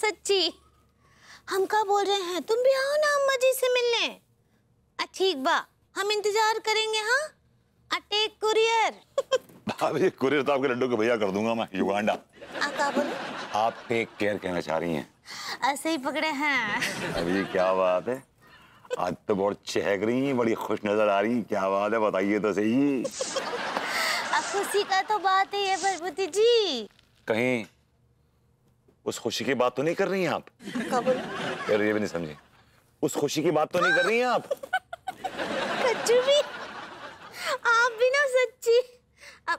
सच्ची हम क्या बोल रहे हैं तुम भी आओ ना अम्मा जी से मिलने ठीक बा हम इंतजार करेंगे हाँ अटेक कुरियर भाभी कुरियर तो आपके लड्डू के भैया कर दूंगा मैं युगांडा आप टेक केयर कहना चाह रही हैं ऐसे ही पकड़े हैं अभी क्या बात है आज तो बहुत चहक रही हैं बड़ी खुश नजर आ रही क्या बात है बताइए तो सही खुशी का तो बात है ये भगवती जी कहीं उस खुशी की बात तो नहीं कर रही हैं आप यार ये भी नहीं समझी उस खुशी की बात तो नहीं कर रही हैं आप भी, आप भी ना सच्ची अब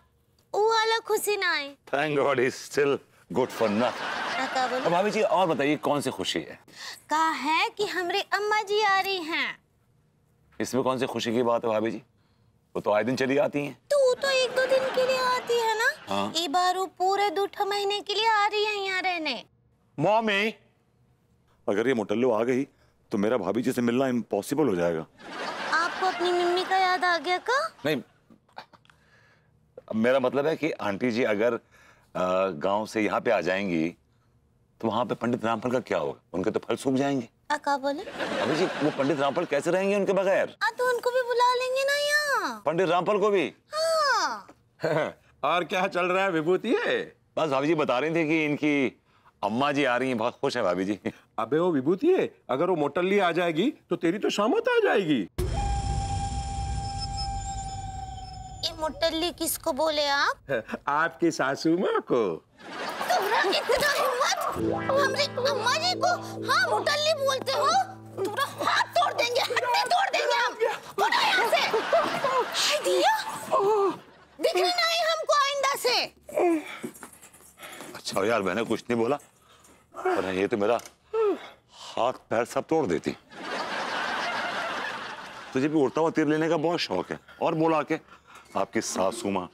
वो वाला खुशी ना आए thank god is still good for nothing अब भाभी जी और बताइए कौन सी खुशी है कहा है कि हमारी अम्मा जी आ रही हैं इसमें कौन सी खुशी की बात है भाभी जी वो तो आए दिन चली आती हैं तो वो तो एक दो दिन के लिए आती है ना हाँ? एक बार वो पूरे दो महीने के लिए आ रही है यहाँ मॉमी अगर ये मोटल्लो आ गई तो मेरा भाभी जी से मिलना इम्पॉसिबल हो जाएगा आपको अपनी मम्मी का याद आ गया का नहीं मेरा मतलब है कि आंटी जी अगर गांव से यहाँ पे आ जाएंगी तो वहाँ पे पंडित रामफल का क्या होगा उनके तो फल सूख जाएंगे क्या बोले अभी जी वो पंडित रामफल कैसे रहेंगे उनके बगैर आ, हाँ, तो उनको भी बुला लेंगे ना यहाँ पंडित रामफल को भी हाँ। और क्या चल रहा है विभूति बस भाभी जी बता रही थी कि इनकी अम्मा जी आ रही हैं बहुत खुश है भाभी जी अबे वो विभूति है अगर वो मोटल्ली आ जाएगी तो तेरी तो शामत आ जाएगी ये मोटल्ली किसको बोले आप आपकी सासू माँ को हमरे अम्मा जी को हाँ मोटल्ली बोलते हो तुम्हारा हाथ और यार मैंने कुछ नहीं बोला पर ये तो मेरा हाथ पैर सब तोड़ देती तुझे भी उड़ता हुआ तीर लेने का बहुत शौक है और बोला के आपकी सासू माँ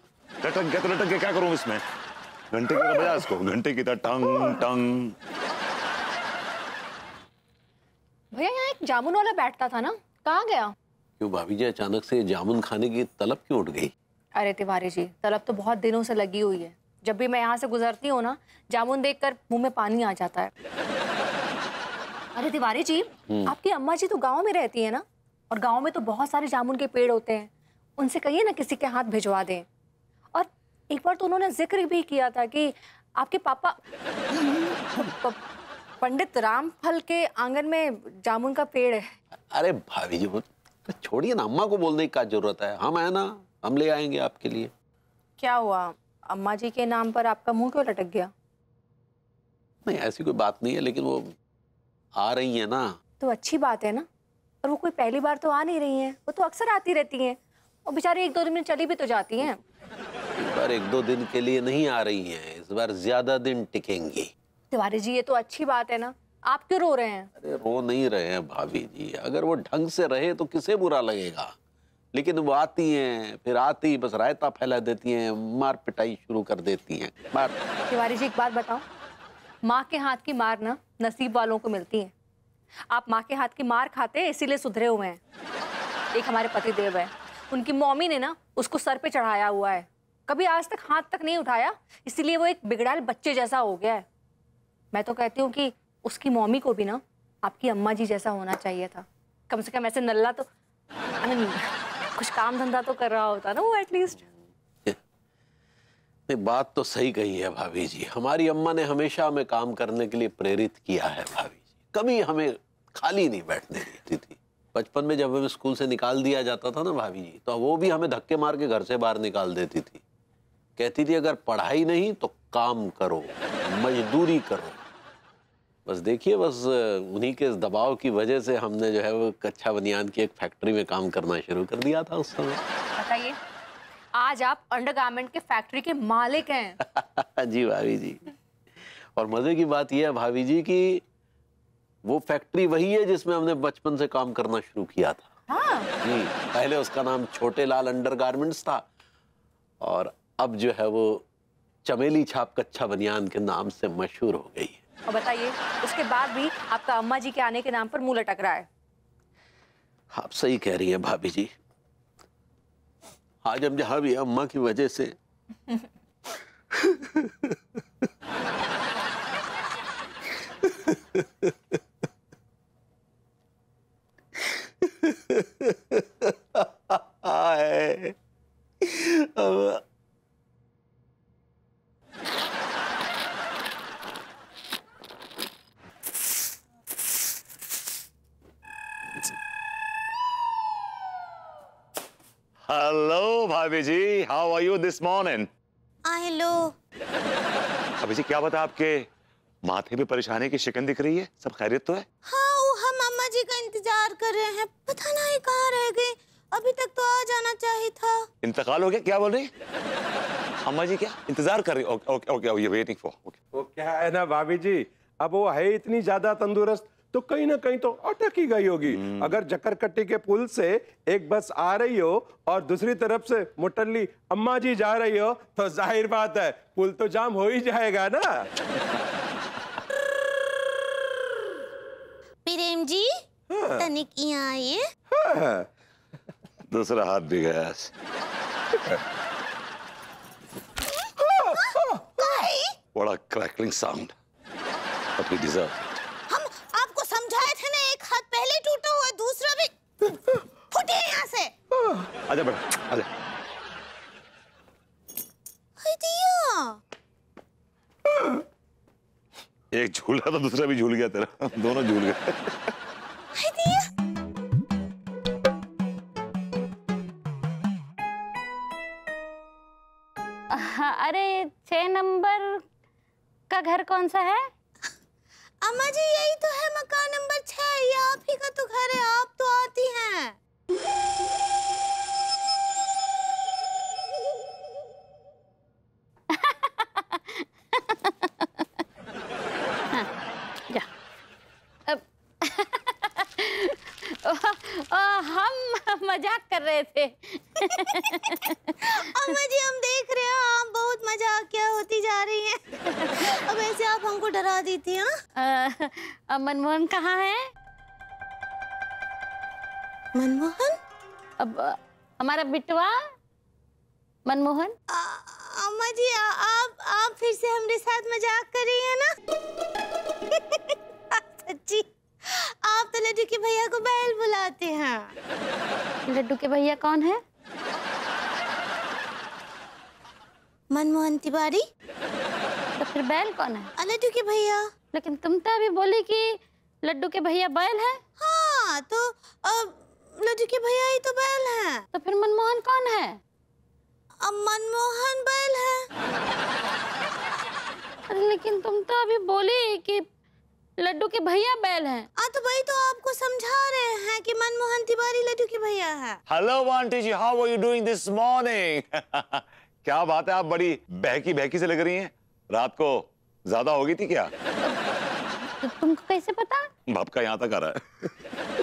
लटक गया तो लटक गया क्या करूं इसमें घंटे की बजा इसको घंटे की तरह टंग टंग भैया यहाँ एक जामुन वाला बैठता था ना कहाँ गया क्यों भाभी जी अचानक से जामुन खाने की तलब क्यों उठ गई अरे तिवारी जी तलब तो बहुत दिनों से लगी हुई है जब भी मैं यहाँ से गुजरती हूँ ना जामुन देख कर मुँह में पानी आ जाता है अरे तिवारी जी हम्म। आपकी अम्मा जी तो गाँव में रहती है ना और गाँव में तो बहुत सारे जामुन के पेड़ होते हैं उनसे कहिए ना किसी के हाथ भिजवा दें और एक बार तो उन्होंने जिक्र भी किया था कि आपके पापा पंडित राम फल के आंगन में जामुन का पेड़ है अरे भाभी जी तो छोड़िए ना अम्मा को बोलने की क्या जरूरत है हम है ना हम ले आएंगे आपके लिए क्या हुआ अम्मा जी के नाम पर आपका मुंह क्यों लटक गया नहीं ऐसी कोई बात नहीं है लेकिन वो आ रही है ना तो अच्छी बात है ना और वो कोई पहली बार तो आ नहीं रही है वो तो अक्सर आती रहती है और बेचारे एक दो दिन में चली भी तो जाती है इस बार एक दो दिन के लिए नहीं आ रही है इस बार ज्यादा दिन टिकेंगी तिवारी जी ये तो अच्छी बात है ना आप क्यों रो रहे हैं अरे रो नहीं रहे हैं भाभी जी अगर वो ढंग से रहे तो किसे बुरा लगेगा लेकिन वो आती हैं फिर आती ही बस रायता फैला देती हैं मार पिटाई शुरू कर देती हैं मार तिवारी जी एक बात बताओ माँ के हाथ की मार ना नसीब वालों को मिलती है आप माँ के हाथ की मार खाते हैं इसीलिए सुधरे हुए हैं एक हमारे पति देव है उनकी मॉमी ने ना उसको सर पे चढ़ाया हुआ है कभी आज तक हाथ तक नहीं उठाया इसीलिए वो एक बिगड़ाल बच्चे जैसा हो गया है मैं तो कहती हूँ कि उसकी मॉमी को भी ना आपकी अम्मा जी जैसा होना चाहिए था कम से कम ऐसे नल्ला तो कुछ काम धंधा तो कर रहा होता ना वो एटलीस्ट नहीं बात तो सही कही है भाभी जी हमारी अम्मा ने हमेशा हमें काम करने के लिए प्रेरित किया है भाभी जी कभी हमें खाली नहीं बैठने देती थी बचपन में जब हमें स्कूल से निकाल दिया जाता था ना भाभी जी तो वो भी हमें धक्के मार के घर से बाहर निकाल देती थी कहती थी अगर पढ़ाई नहीं तो काम करो मजदूरी करो बस देखिए बस उन्हीं के दबाव की वजह से हमने जो है वो कच्छा बनियान की एक फैक्ट्री में काम करना शुरू कर दिया था उस समय बताइए आज आप अंडरगारमेंट के फैक्ट्री के मालिक हैं जी भाभी जी और मज़े की बात यह है भाभी जी की वो फैक्ट्री वही है जिसमें हमने बचपन से काम करना शुरू किया था हाँ। जी पहले उसका नाम छोटे लाल अंडर गारमेंट्स था और अब जो है वो चमेली छाप कच्छा बनियान के नाम से मशहूर हो गई है और बताइए उसके बाद भी आपका अम्मा जी के आने के नाम पर मुंह लटक रहा है आप सही कह रही है भाभी जी आज हम जहाँ भी अम्मा की वजह से है भाभी जी how are you this morning hello अभी जी क्या बता आपके माथे में परेशानी की शिकन दिख रही है सब खैरियत तो है हाँ वो हम मामा जी का इंतजार कर रहे हैं पता नहीं कहाँ रह गए अभी तक तो आ जाना चाहिए था इंतकाल हो गया क्या बोल रही अम्मा जी क्या इंतजार कर रही okay okay okay waiting for okay वो क्या है ना भाभी जी अब वो है इतनी ज्यादा तंदुरुस्त तो कहीं ना कहीं तो अटक ही गई होगी हम्म। अगर जकरकट्टी के पुल से एक बस आ रही हो और दूसरी तरफ से मोटरली अम्मा जी जा रही हो तो जाहिर बात है पुल तो जाम हो ही जाएगा ना प्रेम जी हाँ। तनिक यहाँ आइए हाँ। दूसरा हाथ भी गया बड़ा क्रैकलिंग साउंड डिजर्व आजा बेटा आजा एक झूल रहा था दूसरा भी झूल गया तेरा दोनों झूल गए हाँ, अरे छह नंबर का घर कौन सा है अम्मा जी यही तो है मकान नंबर छह ये आप ही का तो घर है आप हम मजाक कर रहे थे अम्मा जी हम देख रहे हैं आप बहुत मजाक क्या होती जा रही है अब ऐसे आप हमको डरा दी थी हाँ अब मनमोहन कहाँ है मनमोहन अब हमारा बिटवा मनमोहन अम्मा जी आ, आप आप फिर से हमारे साथ मजाक कर रही है ना हाँ, सच्ची लड्डू के भैया कौन है मनमोहन तिवारी तो फिर बैल कौन है लड्डू के भैया लेकिन तुम तो अभी बोली कि लड्डू के भैया बैल है हाँ तो लड्डू के भैया ही तो बैल है तो फिर मनमोहन कौन है अब मनमोहन बैल है लेकिन तुम तो अभी बोली कि लड्डू के भैया बैल हैं। आ हाँ, तो भाई तो आपको समझा रहे ना कि मनमोहन तिवारी लड्डू के भैया है हेलो आंटी जी how are you doing this morning क्या बात है आप बड़ी बहकी बहकी से लग रही हैं रात को ज्यादा हो गई थी क्या तुमको कैसे पता बाप का यहाँ तक आ रहा है